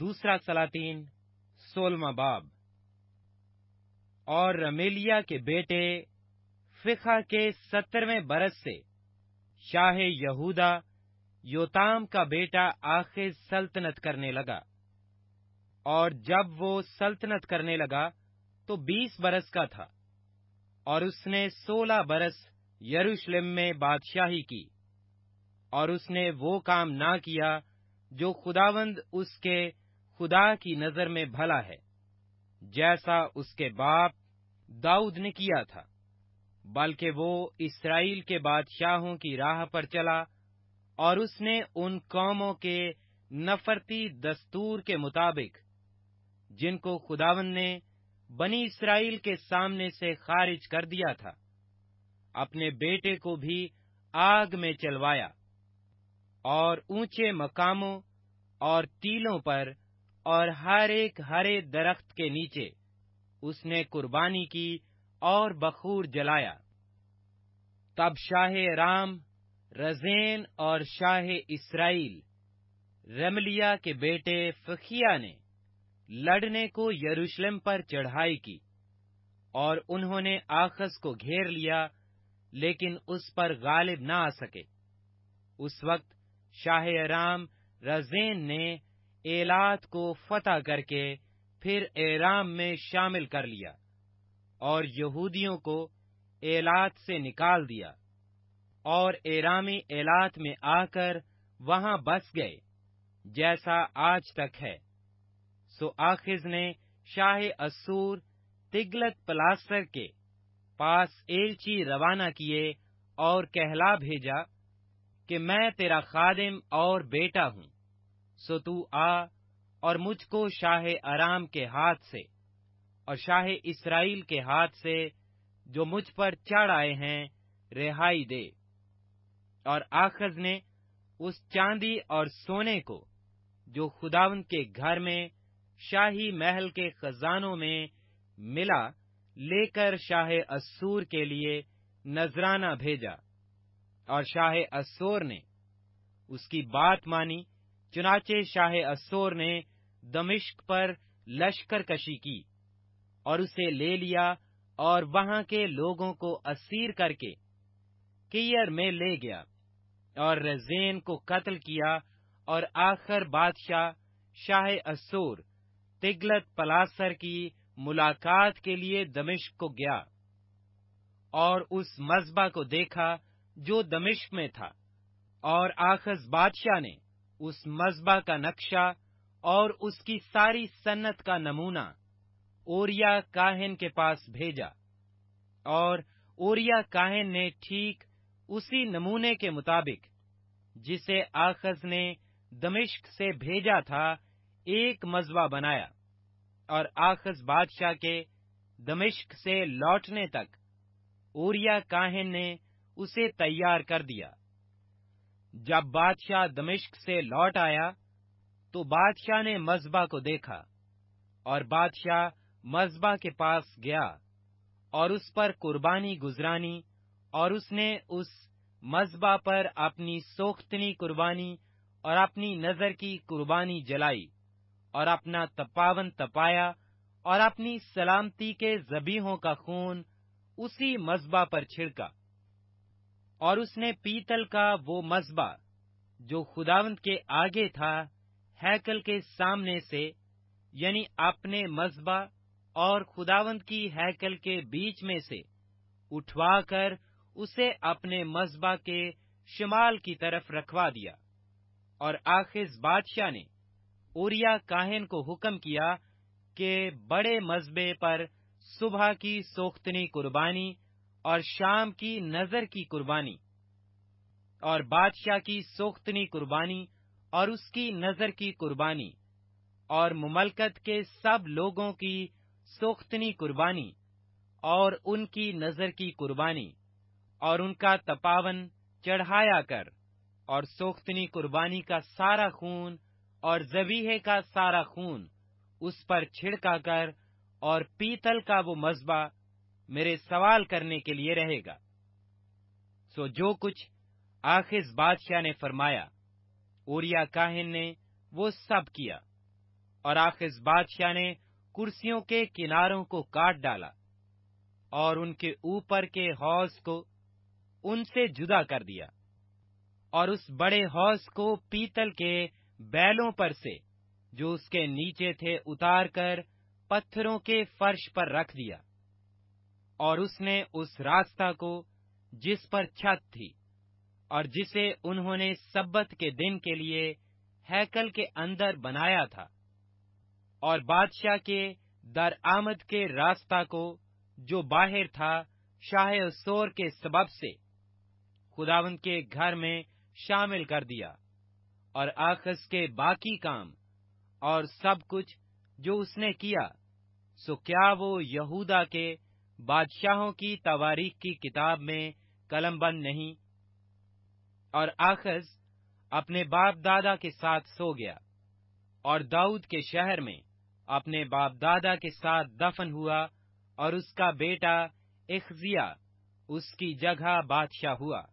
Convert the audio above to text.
दूसरा सलातीन सोलवा बाब और रमेलिया के बेटे फिखा के सत्तरवें बरस से शाह यहूदा योताम का बेटा आखिर सल्तनत करने लगा और जब वो सल्तनत करने लगा तो बीस बरस का था और उसने सोलह बरस यरूशलेम में बादशाही की और उसने वो काम ना किया जो खुदावंद उसके खुदा की नजर में भला है जैसा उसके बाप दाऊद ने किया था बल्कि वो इसराइल के बादशाहों की राह पर चला और उसने उन कौमों के नफरती दस्तूर के मुताबिक जिनको खुदावन ने बनी इसराइल के सामने से खारिज कर दिया था अपने बेटे को भी आग में चलवाया और ऊंचे मकामों और टीलों पर और हर एक हरे दरख्त के नीचे उसने कुर्बानी की और बखूर जलाया तब शाह राम रजेन और शाह इसराइल रमलिया के बेटे फखिया ने लड़ने को यरूशलेम पर चढ़ाई की और उन्होंने आखस को घेर लिया लेकिन उस पर गालिब ना आ सके उस वक्त शाह राम रजेन ने एलात को फतह करके फिर एराम में शामिल कर लिया और यहूदियों को एलात से निकाल दिया और एरामी एलात में आकर वहां बस गए जैसा आज तक है सो आखिज ने शाह असूर तिगलत पलास्तर के पास एलची रवाना किए और कहला भेजा कि मैं तेरा खादिम और बेटा हूं सो तू आ और मुझको शाह आराम के हाथ से और शाह इसराइल के हाथ से जो मुझ पर चढ़ आए हैं रिहाई दे और आखज ने उस चांदी और सोने को जो खुदावन के घर में शाही महल के खजानों में मिला लेकर शाह असूर के लिए नजराना भेजा और शाह अस्सूर ने उसकी बात मानी चुनाचे शाह अस्सोर ने दमिश्क पर लश्कर कशी की और उसे ले लिया और वहां के लोगों को असीर करके कियर में ले गया और रजेन को कत्ल किया और आखिर बादशाह शाह अस्सूर तिगलत पलासर की मुलाकात के लिए दमिश्क को गया और उस मजबा को देखा जो दमिश्क में था और आखज बादशाह ने उस मजबा का नक्शा और उसकी सारी सन्नत का नमूना ओरिया काहिन के पास भेजा और ओरिया काहिन ने ठीक उसी नमूने के मुताबिक जिसे आखज ने दमिश्क से भेजा था एक मजबा बनाया और आखज बादशाह के दमिश्क से लौटने तक ओरिया काहिन ने उसे तैयार कर दिया जब बादशाह दमिश्क से लौट आया तो बादशाह ने मजबा को देखा और बादशाह मजबा के पास गया और उस पर कुर्बानी गुजरानी और उसने उस मजबा पर अपनी सोख्तनी कुर्बानी और अपनी नजर की कुर्बानी जलाई और अपना तपावन तपाया और अपनी सलामती के जबीहों का खून उसी मजबा पर छिड़का और उसने पीतल का वो मजबा जो खुदावंत के आगे था हैकल के सामने से यानी अपने मजबा और खुदावंत की हैकल के बीच में से उठवाकर उसे अपने मजबा के शिमाल की तरफ रखवा दिया और आखिर बादशाह ने उरिया काहिन को हुक्म किया कि बड़े मजबे पर सुबह की सोख्तनी कुर्बानी और शाम की नजर की कुर्बानी और बादशाह की सोख्तनी कुर्बानी और उसकी नजर की कुर्बानी और मुमलकत के सब लोगों की सोख्तनी कुर्बानी और उनकी नजर की कुर्बानी और उनका तपावन चढ़ाया कर और सोख्तनी कुर्बानी का सारा खून और जबीहे का सारा खून उस पर छिड़का कर और पीतल का वो मजबा मेरे सवाल करने के लिए रहेगा सो जो कुछ आखिज बादशाह ने फरमाया उरिया काहिन ने वो सब किया और आखिर बादशाह ने कुर्सियों के किनारों को काट डाला और उनके ऊपर के हौज को उनसे जुदा कर दिया और उस बड़े हौज को पीतल के बैलों पर से जो उसके नीचे थे उतार कर पत्थरों के फर्श पर रख दिया और उसने उस रास्ता को जिस पर छत थी और जिसे उन्होंने सब्बत के दिन के लिए हैकल के अंदर बनाया था और बादशाह के दर आमद के रास्ता को जो बाहर था शाह सोर के सबब से खुदावन के घर में शामिल कर दिया और आखस के बाकी काम और सब कुछ जो उसने किया सो क्या वो यहूदा के बादशाहों की तवारीख की किताब में कलमबंद नहीं और आखज अपने बाप दादा के साथ सो गया और दाऊद के शहर में अपने बाप दादा के साथ दफन हुआ और उसका बेटा इखजिया उसकी जगह बादशाह हुआ